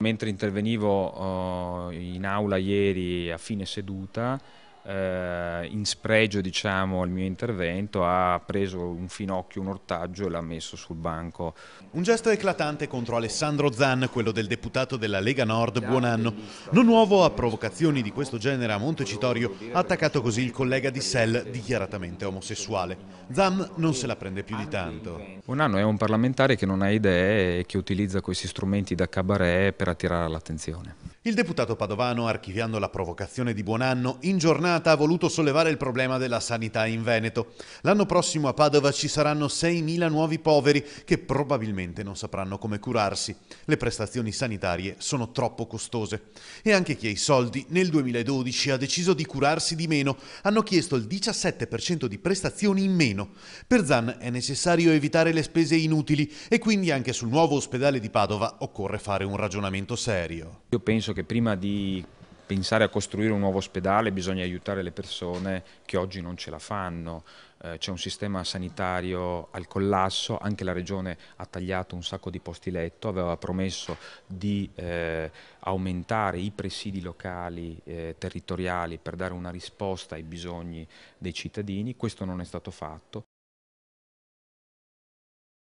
Mentre intervenivo oh, in aula ieri a fine seduta eh, in spregio diciamo, al mio intervento, ha preso un finocchio, un ortaggio e l'ha messo sul banco. Un gesto eclatante contro Alessandro Zan, quello del deputato della Lega Nord, buonanno. Non nuovo a provocazioni di questo genere a Montecitorio, ha attaccato così il collega di Sell, dichiaratamente omosessuale. Zan non se la prende più di tanto. Buonanno è un parlamentare che non ha idee e che utilizza questi strumenti da cabaret per attirare l'attenzione. Il deputato padovano, archiviando la provocazione di Buonanno, in giornata giornata ha voluto sollevare il problema della sanità in Veneto. L'anno prossimo a Padova ci saranno 6.000 nuovi poveri che probabilmente non sapranno come curarsi. Le prestazioni sanitarie sono troppo costose. E anche chi ha i soldi nel 2012 ha deciso di curarsi di meno. Hanno chiesto il 17% di prestazioni in meno. Per Zan è necessario evitare le spese inutili e quindi anche sul nuovo ospedale di Padova occorre fare un ragionamento serio. Io penso che prima di pensare a costruire un nuovo ospedale bisogna aiutare le persone che oggi non ce la fanno. Eh, c'è un sistema sanitario al collasso, anche la regione ha tagliato un sacco di posti letto, aveva promesso di eh, aumentare i presidi locali eh, territoriali per dare una risposta ai bisogni dei cittadini, questo non è stato fatto.